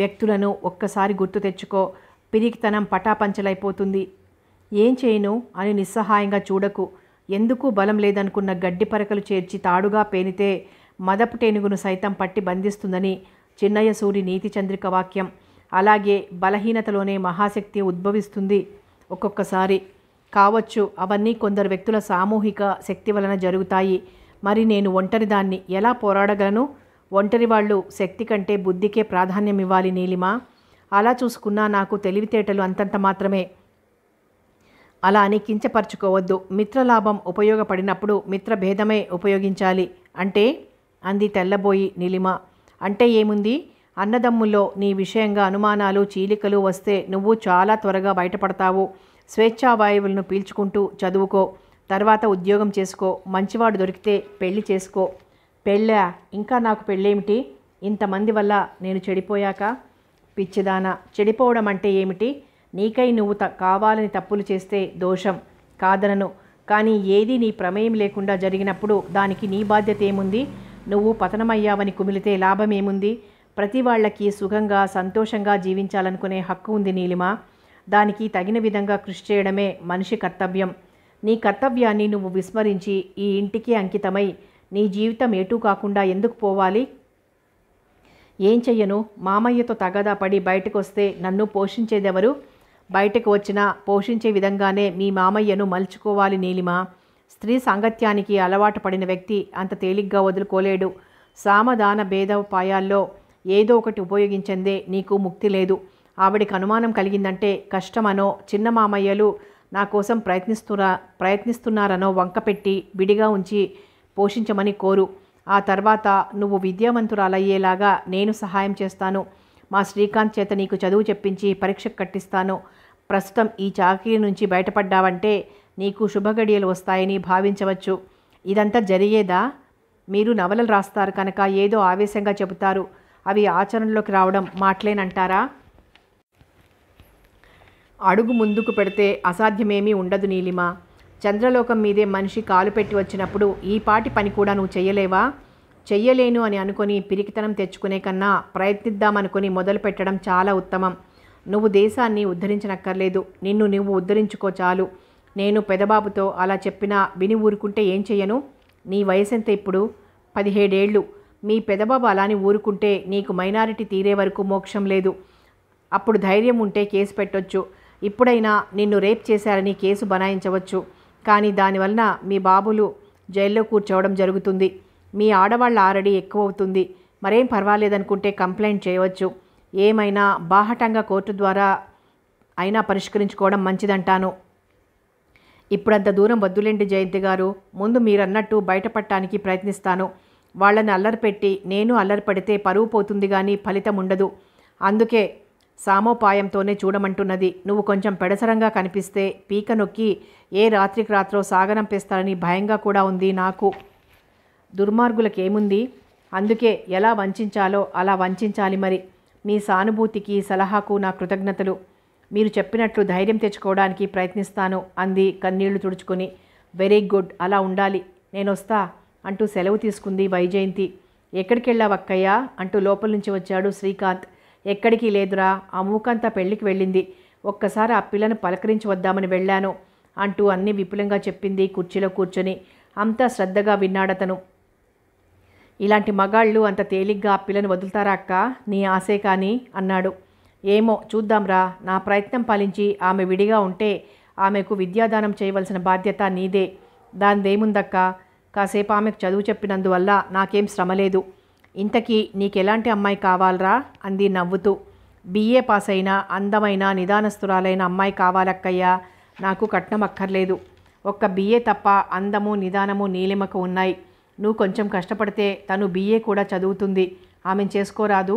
వ్యక్తులను ఒక్కసారి గుర్తు తెచ్చుకో పిరికితనం పటాపంచలైపోతుంది ఏం చేయను అని నిస్సహాయంగా చూడకు ఎందుకు బలం లేదనుకున్న గడ్డి పరకలు చేర్చి తాడుగా పేనితే మదపు సైతం పట్టి బంధిస్తుందని చిన్నయ్య సూరి నీతి చంద్రిక వాక్యం అలాగే బలహీనతలోనే మహాశక్తి ఉద్భవిస్తుంది ఒక్కొక్కసారి కావచ్చు అవన్నీ కొందరు వ్యక్తుల సామూహిక శక్తి వలన జరుగుతాయి మరి నేను ఒంటరిదాన్ని ఎలా పోరాడగలను ఒంటరి వాళ్ళు శక్తి కంటే బుద్ధికే ప్రాధాన్యం ఇవ్వాలి నీలిమా అలా చూసుకున్నా నాకు తెలివితేటలు అంతంత మాత్రమే అలా అని కించపరుచుకోవద్దు మిత్రలాభం ఉపయోగపడినప్పుడు మిత్రభేదమే ఉపయోగించాలి అంటే అంది తెల్లబోయి నీలిమ అంటే ఏముంది అన్నదమ్ముల్లో నీ విషయంగా అనుమానాలు చీలికలు వస్తే నువ్వు చాలా త్వరగా బయటపడతావు స్వేచ్ఛావాయువులను పీల్చుకుంటూ చదువుకో తర్వాత ఉద్యోగం చేసుకో మంచివాడు దొరికితే పెళ్లి చేసుకో పెళ్ళా ఇంకా నాకు పెళ్ళేమిటి ఇంతమంది వల్ల నేను చెడిపోయాక పిచ్చిదానా చెడిపోవడం అంటే ఏమిటి నీకై నువ్వు త కావాలని తప్పులు చేస్తే దోషం కాదనను కానీ ఏది నీ ప్రమేయం లేకుండా జరిగినప్పుడు దానికి నీ బాధ్యత ఏముంది నువ్వు పతనమయ్యావని కుమిలితే లాభం ఏముంది ప్రతి వాళ్ళకి సుఖంగా సంతోషంగా జీవించాలనుకునే హక్కు ఉంది నీలిమ దానికి తగిన విధంగా కృషి చేయడమే మనిషి కర్తవ్యం నీ కర్తవ్యాన్ని నువ్వు విస్మరించి ఈ ఇంటికి అంకితమై నీ జీవితం ఎటూ కాకుండా ఎందుకు పోవాలి ఏం చెయ్యను మామయ్యతో తగదా పడి బయటకు వస్తే నన్ను పోషించేదెవరు బయటకు వచ్చినా పోషించే విధంగానే మీ మామయ్యను మలుచుకోవాలి నీలిమ స్త్రీ సాంగత్యానికి అలవాటు పడిన వ్యక్తి అంత తేలిగ్గా వదులుకోలేడు సామదాన భేదోపాయాల్లో ఏదో ఒకటి ఉపయోగించందే నీకు ముక్తి లేదు ఆవిడికి అనుమానం కలిగిందంటే కష్టమనో చిన్న మామయ్యలు నా కోసం ప్రయత్నిస్తురా ప్రయత్నిస్తున్నారనో వంకపెట్టి విడిగా ఉంచి పోషించమని కోరు ఆ తర్వాత నువ్వు విద్యావంతురాలయ్యేలాగా నేను సహాయం చేస్తాను మా శ్రీకాంత్ చేత నీకు చదువు చెప్పించి పరీక్ష కట్టిస్తాను ప్రస్తుతం ఈ చాకరీ నుంచి బయటపడ్డావంటే నీకు శుభగడియలు వస్తాయని భావించవచ్చు ఇదంతా జరిగేదా మీరు నవలలు రాస్తారు కనుక ఏదో ఆవేశంగా చెబుతారు అవి ఆచరణలోకి రావడం మాట్లేనంటారా అడుగు ముందుకు పెడితే అసాధ్యమేమీ ఉండదు నీలిమ చంద్రలోకం మీదే మనిషి కాలు పెట్టి వచ్చినప్పుడు ఈ పాటి పని కూడా నువ్వు చెయ్యలేవా చెయ్యలేను అని అనుకుని పిరికితనం తెచ్చుకునే కన్నా ప్రయత్నిద్దామనుకుని మొదలు పెట్టడం చాలా ఉత్తమం నువ్వు దేశాన్ని ఉద్ధరించనక్కర్లేదు నిన్ను నువ్వు ఉద్ధరించుకో చాలు నేను పెదబాబుతో అలా చెప్పినా విని ఊరుకుంటే ఏం చెయ్యను నీ వయసెంత ఇప్పుడు పదిహేడేళ్ళు మీ పెదబాబు అలాని ఊరుకుంటే నీకు మైనారిటీ తీరే వరకు మోక్షం లేదు అప్పుడు ధైర్యం ఉంటే కేసు పెట్టొచ్చు ఇప్పుడైనా నిన్ను రేప్ చేశారని కేసు బనాయించవచ్చు కానీ దానివలన మీ బాబులు జైల్లో కూర్చోవడం జరుగుతుంది మీ ఆడవాళ్ళ ఆరడి ఎక్కువ అవుతుంది మరేం పర్వాలేదనుకుంటే కంప్లైంట్ చేయవచ్చు ఏమైనా బాహటంగా కోర్టు ద్వారా అయినా పరిష్కరించుకోవడం మంచిదంటాను ఇప్పుడంత దూరం వద్దులేండి జయంతి గారు ముందు మీరన్నట్టు బయటపడటానికి ప్రయత్నిస్తాను వాళ్ళని అల్లరి పెట్టి నేను అల్లరి పడితే పరువు పోతుంది కానీ ఫలితం ఉండదు అందుకే సామోపాయంతోనే చూడమంటున్నది నువ్వు కొంచెం పెడసరంగా కనిపిస్తే పీక నొక్కి ఏ రాత్రికి రాత్రో సాగనంపిస్తారని భయంగా కూడా ఉంది నాకు దుర్మార్గులకేముంది అందుకే ఎలా వంచాలో అలా వంచాలి మరి మీ సానుభూతికి సలహాకు నా కృతజ్ఞతలు మీరు చెప్పినట్లు ధైర్యం తెచ్చుకోవడానికి ప్రయత్నిస్తాను అంది కన్నీళ్లు తుడుచుకొని వెరీ గుడ్ అలా ఉండాలి నేనొస్తా అంటూ సెలవు తీసుకుంది వైజయంతి ఎక్కడికెళ్ళావక్కయ్యా అంటూ లోపల నుంచి వచ్చాడు శ్రీకాంత్ ఎక్కడికి లేదురా ఆ మూకంతా పెళ్లికి వెళ్ళింది ఒక్కసారి ఆ పిల్లను పలకరించి వద్దామని వెళ్ళాను అంటూ అన్ని విపులంగా చెప్పింది కుర్చీలో కూర్చొని అంతా శ్రద్ధగా విన్నాడతను ఇలాంటి మగాళ్ళు అంత తేలిగ్గా ఆ పిల్లను వదులుతారా అక్క నీ ఆశే కానీ అన్నాడు ఏమో చూద్దాంరా నా ప్రయత్నం పాలించి ఆమె విడిగా ఉంటే ఆమెకు విద్యాదానం చేయవలసిన బాధ్యత నీదే దానిదేముందక్క కాసేపు ఆమెకు చదువు చెప్పినందువల్ల నాకేం శ్రమ లేదు ఇంతకీ నీకెలాంటి అమ్మాయి కావాలరా అంది నవ్వుతూ బీఏ పాస్ అయిన అందమైన నిదానస్తురాలైన అమ్మాయి కావాలక్కయ్యా నాకు కట్నం అక్కర్లేదు ఒక్క బీఏ తప్ప అందము నిదానము నీలిమకు ఉన్నాయి నువ్వు కొంచెం కష్టపడితే తను బీఏ కూడా చదువుతుంది ఆమెను చేసుకోరాదు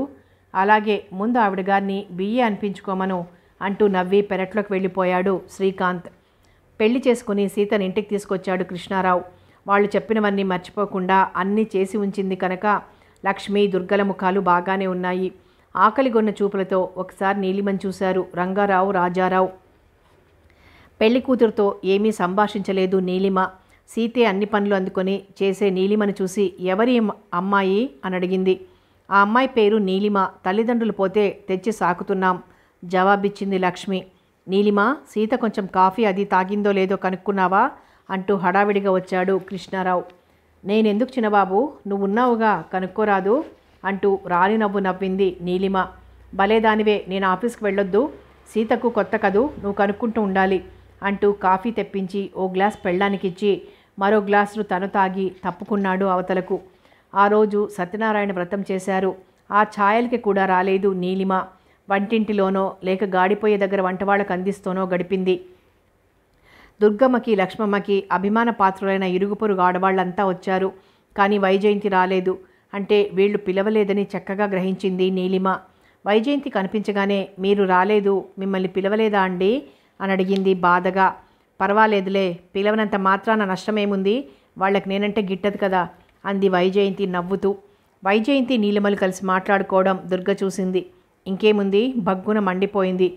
అలాగే ముందు ఆవిడ గారిని బీఏ అనిపించుకోమను అంటూ నవ్వి పెరట్లోకి వెళ్ళిపోయాడు శ్రీకాంత్ పెళ్లి చేసుకుని సీతను ఇంటికి తీసుకొచ్చాడు కృష్ణారావు వాళ్ళు చెప్పినవన్నీ మర్చిపోకుండా అన్నీ చేసి ఉంచింది కనుక లక్ష్మి దుర్గల ముఖాలు బాగానే ఉన్నాయి ఆకలిగొన్న చూపులతో ఒకసారి నీలిమని చూశారు రంగారావు రాజారావు పెళ్లి కూతురుతో ఏమీ సంభాషించలేదు నీలిమ సీతే అన్ని పనులు అందుకొని చేసే నీలిమను చూసి ఎవరి అమ్మాయి అని అడిగింది ఆ అమ్మాయి పేరు నీలిమ తల్లిదండ్రులు పోతే తెచ్చి సాకుతున్నాం జవాబిచ్చింది లక్ష్మి నీలిమ సీత కొంచెం కాఫీ అది తాగిందో లేదో కనుక్కున్నావా అంటూ హడావిడిగా వచ్చాడు కృష్ణారావు నేనెందుకు చిన్నబాబు నువ్వున్నావుగా కనుక్కోరాదు అంటూ రాలి నవ్వు నవ్వింది నీలిమ భలేదానివే నేను ఆఫీస్కి వెళ్ళొద్దు సీతకు కొత్త కదూ నువ్వు కనుక్కుంటూ ఉండాలి అంటూ కాఫీ తెప్పించి ఓ గ్లాస్ పెళ్ళానికిచ్చి మరో గ్లాసును తను తాగి తప్పుకున్నాడు అవతలకు ఆ రోజు సత్యనారాయణ వ్రతం చేశారు ఆ ఛాయలకి కూడా రాలేదు నీలిమ వంటింటిలోనో లేక గాడిపోయే దగ్గర వంటవాళ్ళకు అందిస్తోనో గడిపింది దుర్గమ్మకి లక్ష్మమ్మకి అభిమాన పాత్రులైన ఇరుగు పొరుగు ఆడవాళ్ళంతా వచ్చారు కానీ వైజయంతి రాలేదు అంటే వీళ్ళు పిలవలేదని చక్కగా గ్రహించింది నీలిమ వైజయంతి కనిపించగానే మీరు రాలేదు మిమ్మల్ని పిలవలేదా అండి అని అడిగింది బాధగా పర్వాలేదులే పిలవనంత మాత్రాన నష్టమేముంది వాళ్ళకి నేనంటే గిట్టదు కదా అంది వైజయంతి నవ్వుతూ వైజయంతి నీలిమలు కలిసి మాట్లాడుకోవడం దుర్గ చూసింది ఇంకేముంది భగ్గున మండిపోయింది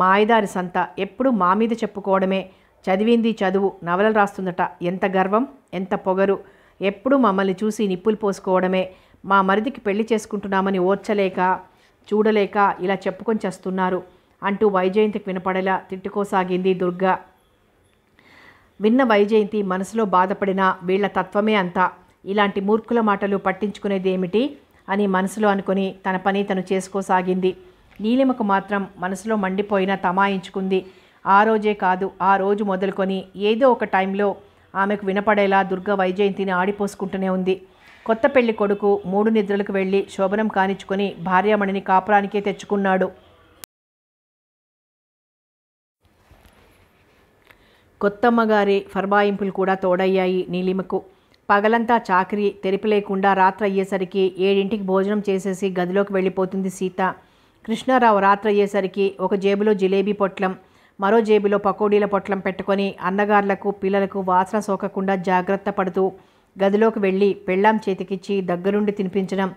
మాయదారి సంత ఎప్పుడు మా మీద చెప్పుకోవడమే చదివింది చదువు నవలలు రాస్తుందట ఎంత గర్వం ఎంత పొగరు ఎప్పుడు మమ్మల్ని చూసి నిప్పులు పోసుకోవడమే మా మరిదికి పెళ్లి చేసుకుంటున్నామని ఓర్చలేక చూడలేక ఇలా చెప్పుకొని చేస్తున్నారు అంటూ వైజయంతికి వినపడేలా తిట్టుకోసాగింది దుర్గా విన్న వైజయంతి మనసులో బాధపడిన వీళ్ల తత్వమే అంతా ఇలాంటి మూర్ఖుల మాటలు పట్టించుకునేది ఏమిటి అని మనసులో అనుకుని తన పని తను చేసుకోసాగింది నీలిమకు మాత్రం మనసులో మండిపోయినా తమాయించుకుంది ఆ రోజే కాదు ఆ రోజు మొదలుకొని ఏదో ఒక టైంలో ఆమెకు వినపడేలా దుర్గ వైజయంతిని ఆడిపోసుకుంటూనే ఉంది కొత్త పెళ్లి కొడుకు మూడు నిద్రలకు వెళ్ళి శోభనం కానిచ్చుకొని భార్యామణిని కాపురానికే తెచ్చుకున్నాడు కొత్తమ్మగారి ఫర్బాయింపులు కూడా తోడయ్యాయి నీలిమకు పగలంతా చాకరి తెరిపి లేకుండా రాత్రి అయ్యేసరికి ఏడింటికి భోజనం చేసేసి గదిలోకి వెళ్ళిపోతుంది సీత కృష్ణారావు రాత్రి అయ్యేసరికి ఒక జేబులో జిలేబీ పొట్లం మరో జేబులో పకోడీల పొట్లం పెట్టుకొని అన్నగారులకు పిల్లలకు వాసన సోకకుండా జాగ్రత్త పడుతూ గదిలోకి వెళ్ళి పెళ్ళాం చేతికిచ్చి దగ్గరుండి తినిపించడం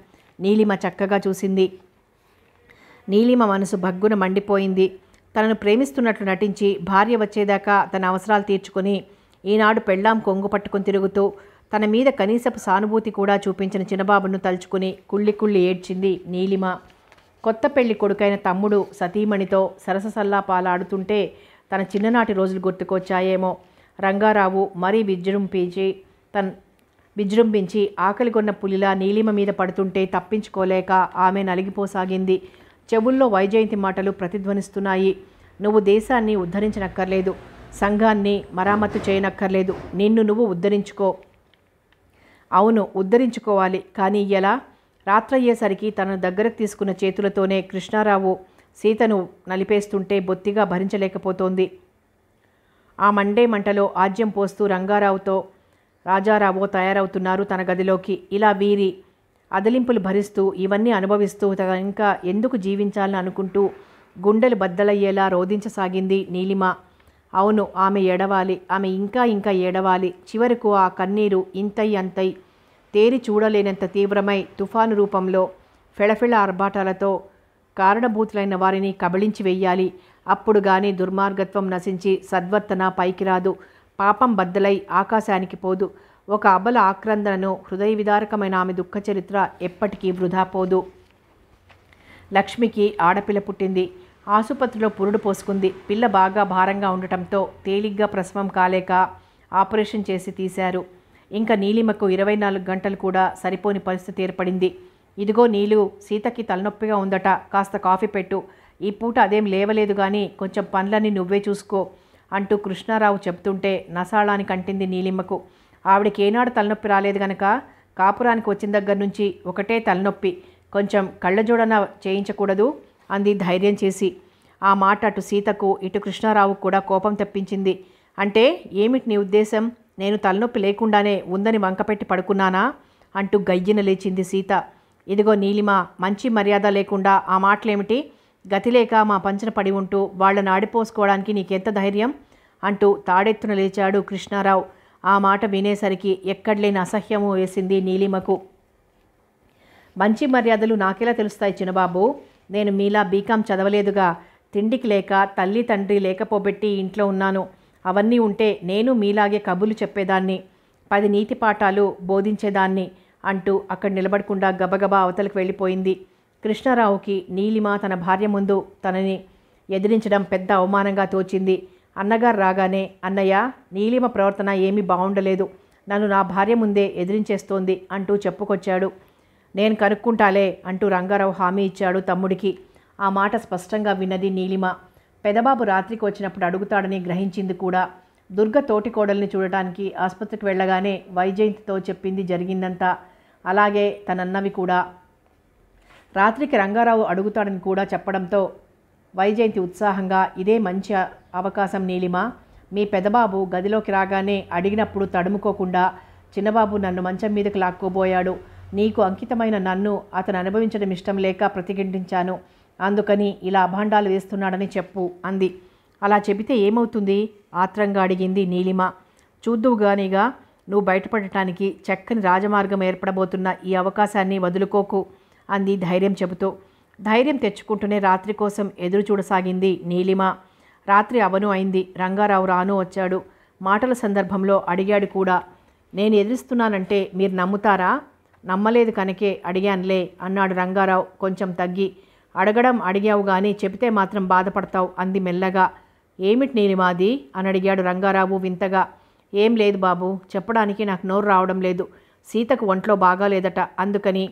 నీలిమ చక్కగా చూసింది నీలిమ మనసు భగ్గున మండిపోయింది తనను ప్రేమిస్తున్నట్లు నటించి భార్య వచ్చేదాకా తన అవసరాలు తీర్చుకొని ఈనాడు పెళ్ళాం కొంగు పట్టుకుని తిరుగుతూ తన మీద కనీసపు సానుభూతి కూడా చూపించిన చిన్నబాబును తలుచుకుని కుళ్ళి కుళ్ళి ఏడ్చింది నీలిమ కొత్త పెళ్లి కొడుకైన తమ్ముడు సతీమణితో సరససల్లాపాలాడుతుంటే తన చిన్ననాటి రోజులు గుర్తుకొచ్చాయేమో రంగారావు మరీ విజృంభించి తన్ విజృంభించి ఆకలిగొన్న పులిలా నీలిమ మీద పడుతుంటే తప్పించుకోలేక ఆమె నలిగిపోసాగింది చెవుల్లో వైజయంతి మాటలు ప్రతిధ్వనిస్తున్నాయి నువ్వు దేశాన్ని ఉద్ధరించనక్కర్లేదు సంఘాన్ని మరామత్తు చేయనక్కర్లేదు నిన్ను నువ్వు ఉద్ధరించుకో అవును ఉద్ధరించుకోవాలి కానీ ఎలా రాత్రయ్యేసరికి తనను దగ్గరకు తీసుకున్న చేతులతోనే కృష్ణారావు సీతను నలిపేస్తుంటే బొత్తిగా భరించలేకపోతోంది ఆ మండే మంటలో ఆజ్యం పోస్తూ రంగారావుతో రాజారావో తయారవుతున్నారు తన గదిలోకి ఇలా వీరి అదలింపులు భరిస్తూ ఇవన్నీ అనుభవిస్తూ తన ఇంకా ఎందుకు జీవించాలని అనుకుంటూ గుండెలు బద్దలయ్యేలా రోధించసాగింది నీలిమ అవును ఆమె ఏడవాలి ఆమె ఇంకా ఇంకా ఏడవాలి చివరకు ఆ కన్నీరు ఇంతై అంతై తేరి చూడలేనంత తీవ్రమై తుఫాను రూపంలో ఫెళఫెళ ఆర్భాటాలతో కారణభూతులైన వారిని కబళించి వెయ్యాలి అప్పుడు గాని దుర్మార్గత్వం నశించి సద్వర్తన పైకి రాదు పాపం బద్దలై ఆకాశానికి పోదు ఒక అబల ఆక్రందనను హృదయ విదారకమైన ఆమె దుఃఖ చరిత్ర ఎప్పటికీ వృధా పోదు లక్ష్మికి ఆడపిల్ల పుట్టింది ఆసుపత్రిలో పురుడు పోసుకుంది పిల్ల బాగా భారంగా ఉండటంతో తేలిగ్గా ప్రసవం కాలేక ఆపరేషన్ చేసి తీశారు ఇంకా నీలిమకు ఇరవై నాలుగు గంటలు కూడా సరిపోని పరిస్థితి ఏర్పడింది ఇదిగో నీలు సీతకి తలనొప్పిగా ఉందట కాస్త కాఫీ పెట్టు ఈ పూట అదేం లేవలేదు కానీ కొంచెం పనులన్నీ నువ్వే చూసుకో అంటూ కృష్ణారావు చెప్తుంటే నసాళానికి అంటింది నీలిమ్మకు ఆవిడకి ఏనాడు తలనొప్పి రాలేదు గనక కాపురానికి వచ్చిన దగ్గర నుంచి ఒకటే తలనొప్పి కొంచెం కళ్ళజోడన చేయించకూడదు అంది ధైర్యం చేసి ఆ మాట అటు సీతకు ఇటు కృష్ణారావుకు కూడా కోపం తెప్పించింది అంటే ఏమిటి నీ ఉద్దేశం నేను తలనొప్పి లేకుండానే ఉందని వంకపెట్టి పడుకున్నానా అంటూ గయ్యిన లేచింది సీత ఇదిగో నీలిమ మంచి మర్యాద లేకుండా ఆ మాటలేమిటి గతిలేక మా పంచన పడి ఉంటూ వాళ్ళని ఆడిపోసుకోవడానికి నీకెంత ధైర్యం అంటూ తాడెత్తున లేచాడు కృష్ణారావు ఆ మాట వినేసరికి ఎక్కడలేని అసహ్యము వేసింది నీలిమకు మంచి మర్యాదలు నాకెలా తెలుస్తాయి చిన్నబాబు నేను మీలా బీకాం చదవలేదుగా తిండికి లేక తల్లి తండ్రి లేకపోబెట్టి ఇంట్లో ఉన్నాను అవన్నీ ఉంటే నేను మీలాగే కబులు చెప్పేదాన్ని పది నీతి పాఠాలు బోధించేదాన్ని అంటూ అక్కడ నిలబడకుండా గబగబా అవతలకు వెళ్ళిపోయింది కృష్ణారావుకి నీలిమ తన భార్య ముందు తనని ఎదిరించడం పెద్ద అవమానంగా తోచింది అన్నగారు రాగానే అన్నయ్య నీలిమ ప్రవర్తన ఏమీ బాగుండలేదు నన్ను నా భార్య ముందే ఎదిరించేస్తోంది అంటూ చెప్పుకొచ్చాడు నేను కనుక్కుంటాలే అంటూ రంగారావు హామీ ఇచ్చాడు తమ్ముడికి ఆ మాట స్పష్టంగా విన్నది నీలిమ పెదబాబు రాత్రికి వచ్చినప్పుడు అడుగుతాడని గ్రహించింది కూడా దుర్గ తోటికోడల్ని చూడటానికి ఆసుపత్రికి వెళ్ళగానే వైజయంతితో చెప్పింది జరిగిందంతా అలాగే తనన్నవి కూడా రాత్రికి రంగారావు అడుగుతాడని కూడా చెప్పడంతో వైజయంతి ఉత్సాహంగా ఇదే మంచి అవకాశం నీలిమా మీ పెదబాబు గదిలోకి రాగానే అడిగినప్పుడు తడుముకోకుండా చిన్నబాబు నన్ను మంచం మీదకు లాక్కోబోయాడు నీకు అంకితమైన నన్ను అతను అనుభవించడం ఇష్టం లేక ప్రతిఘటించాను అందుకని ఇలా అభాండాలు వేస్తున్నాడని చెప్పు అంది అలా చెబితే ఏమవుతుంది ఆత్రంగా అడిగింది నీలిమ చూద్దువుగానిగా నువ్వు బయటపడటానికి చక్కని రాజమార్గం ఏర్పడబోతున్న ఈ అవకాశాన్ని వదులుకోకు అంది ధైర్యం చెబుతూ ధైర్యం తెచ్చుకుంటూనే రాత్రి కోసం ఎదురు చూడసాగింది నీలిమ రాత్రి అవను అయింది రంగారావు రాను వచ్చాడు మాటల సందర్భంలో అడిగాడు కూడా నేను ఎదురుస్తున్నానంటే మీరు నమ్ముతారా నమ్మలేదు కనుకే అడిగానులే అన్నాడు రంగారావు కొంచెం తగ్గి అడగడం అడిగావు కానీ చెబితే మాత్రం బాధపడతావు అంది మెల్లగా ఏమిటి నేను మాది అని అడిగాడు రంగారావు వింతగా ఏం లేదు బాబు చెప్పడానికి నాకు నోరు రావడం లేదు సీతకు ఒంట్లో బాగాలేదట అందుకని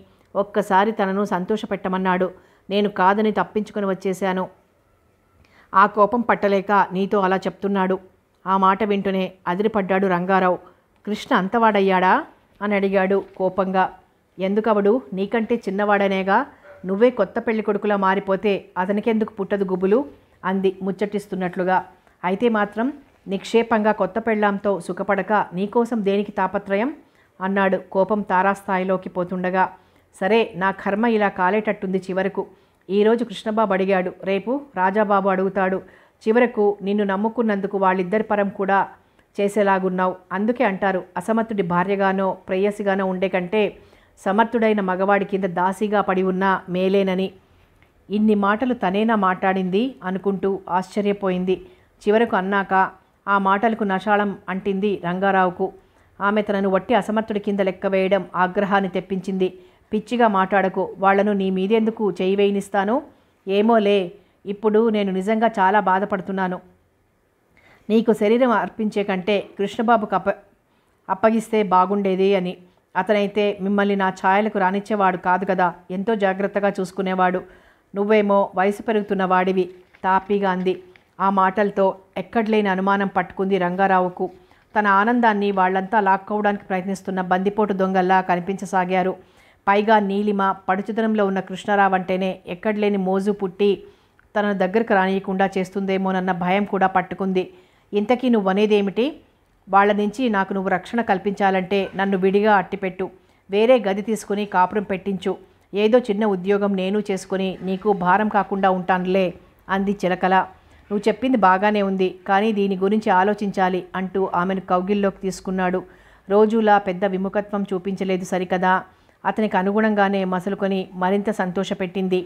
ఒక్కసారి తనను సంతోషపెట్టమన్నాడు నేను కాదని తప్పించుకుని వచ్చేశాను ఆ కోపం పట్టలేక నీతో అలా చెప్తున్నాడు ఆ మాట వింటూనే అదిరిపడ్డాడు రంగారావు కృష్ణ అంతవాడయ్యాడా అని అడిగాడు కోపంగా ఎందుకవడు నీకంటే చిన్నవాడనేగా నువ్వే కొత్త పెళ్లి కొడుకులా మారిపోతే అతనికెందుకు పుట్టదు గుబులు అంది ముచ్చటిస్తున్నట్లుగా అయితే మాత్రం నిక్షేపంగా కొత్త పెళ్ళాంతో సుఖపడక నీకోసం దేనికి తాపత్రయం అన్నాడు కోపం తారాస్థాయిలోకి పోతుండగా సరే నా కర్మ ఇలా కాలేటట్టుంది చివరకు ఈరోజు కృష్ణబాబు అడిగాడు రేపు రాజాబాబు అడుగుతాడు చివరకు నిన్ను నమ్ముకున్నందుకు వాళ్ళిద్దరి పరం కూడా చేసేలాగున్నావు అందుకే అంటారు అసమర్థుడి భార్యగానో ప్రేయసిగానో ఉండే కంటే సమర్థుడైన మగవాడి కింద దాసిగా పడి ఉన్నా మేలేనని ఇన్ని మాటలు తనేనా మాట్లాడింది అనుకుంటూ ఆశ్చర్యపోయింది చివరకు అన్నాక ఆ మాటలకు నషాళం అంటింది రంగారావుకు ఆమె తనను వట్టి అసమర్థుడి కింద లెక్కవేయడం ఆగ్రహాన్ని తెప్పించింది పిచ్చిగా మాట్లాడకు వాళ్లను నీ మీదెందుకు చేయి వేయనిస్తాను ఏమోలే ఇప్పుడు నేను నిజంగా చాలా బాధపడుతున్నాను నీకు శరీరం అర్పించే కంటే కృష్ణబాబుకు అప్ప అప్పగిస్తే బాగుండేది అని అతనైతే మిమ్మల్ని నా ఛాయలకు రానిచ్చేవాడు కాదు కదా ఎంతో జాగ్రత్తగా చూసుకునేవాడు నువ్వేమో వయసు పెరుగుతున్న వాడివి తాపీగా అంది ఆ మాటలతో ఎక్కడలేని అనుమానం పట్టుకుంది రంగారావుకు తన ఆనందాన్ని వాళ్లంతా లాక్కోవడానికి ప్రయత్నిస్తున్న బందిపోటు దొంగల్లా కనిపించసాగారు పైగా నీలిమ పడుచుదనంలో ఉన్న కృష్ణారావు అంటేనే ఎక్కడలేని మోజు పుట్టి తనను దగ్గరకు రానియకుండా చేస్తుందేమోనన్న భయం కూడా పట్టుకుంది ఇంతకీ నువ్వు అనేదేమిటి వాళ్ళ నుంచి నాకు నువ్వు రక్షణ కల్పించాలంటే నన్ను విడిగా అట్టిపెట్టు వేరే గది తీసుకుని కాపురం పెట్టించు ఏదో చిన్న ఉద్యోగం నేను చేసుకుని నీకు భారం కాకుండా ఉంటానులే అంది చిలకల నువ్వు చెప్పింది బాగానే ఉంది కానీ దీని గురించి ఆలోచించాలి అంటూ ఆమెను కౌగిల్లోకి తీసుకున్నాడు రోజులా పెద్ద విముఖత్వం చూపించలేదు సరికదా అతనికి అనుగుణంగానే మసలుకొని మరింత సంతోషపెట్టింది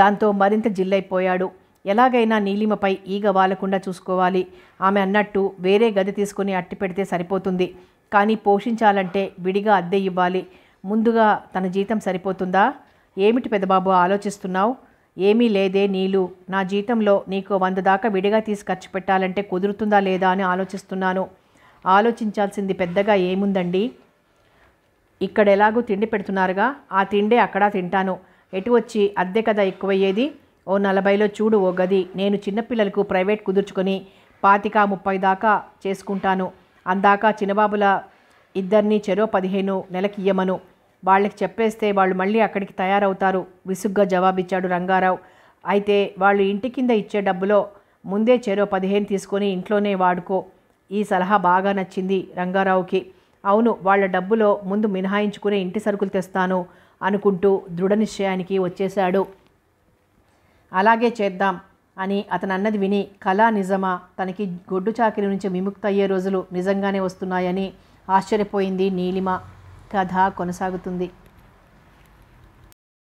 దాంతో మరింత జిల్లైపోయాడు ఎలాగైనా నీలిమపై ఈగ వాలకుండా చూసుకోవాలి ఆమె అన్నట్టు వేరే గది తీసుకుని అట్టి పెడితే సరిపోతుంది కానీ పోషించాలంటే విడిగా అద్దె ఇవ్వాలి ముందుగా తన జీతం సరిపోతుందా ఏమిటి పెదబాబు ఆలోచిస్తున్నావు ఏమీ లేదే నీలు నా జీతంలో నీకు వంద దాకా విడిగా తీసి ఖర్చు పెట్టాలంటే కుదురుతుందా లేదా అని ఆలోచిస్తున్నాను ఆలోచించాల్సింది పెద్దగా ఏముందండి ఇక్కడ ఎలాగూ తిండి పెడుతున్నారుగా ఆ తిండే అక్కడ తింటాను ఎటు వచ్చి అద్దె కదా ఎక్కువయ్యేది ఓ నలభైలో చూడు ఓ గది నేను చిన్నపిల్లలకు ప్రైవేట్ కుదుర్చుకొని పాతిక ముప్పై దాకా చేసుకుంటాను అందాక చిన్నబాబుల ఇద్దరిని చెరో పదిహేను నెలకియ్యమను వాళ్ళకి చెప్పేస్తే వాళ్ళు మళ్ళీ అక్కడికి తయారవుతారు విసుగ్గా జవాబిచ్చాడు రంగారావు అయితే వాళ్ళు ఇంటి కింద ఇచ్చే డబ్బులో ముందే చెరో పదిహేను తీసుకొని ఇంట్లోనే వాడుకో ఈ సలహా బాగా నచ్చింది రంగారావుకి అవును వాళ్ళ డబ్బులో ముందు మినహాయించుకునే ఇంటి సరుకులు తెస్తాను అనుకుంటూ దృఢ నిశ్చయానికి వచ్చేశాడు అలాగే చేద్దాం అని అతనన్నది విని కళా నిజమా తనకి గొడ్డు చాకిరి నుంచి అయ్యే రోజులు నిజంగానే వస్తున్నాయని ఆశ్చర్యపోయింది నీలిమ కథ కొనసాగుతుంది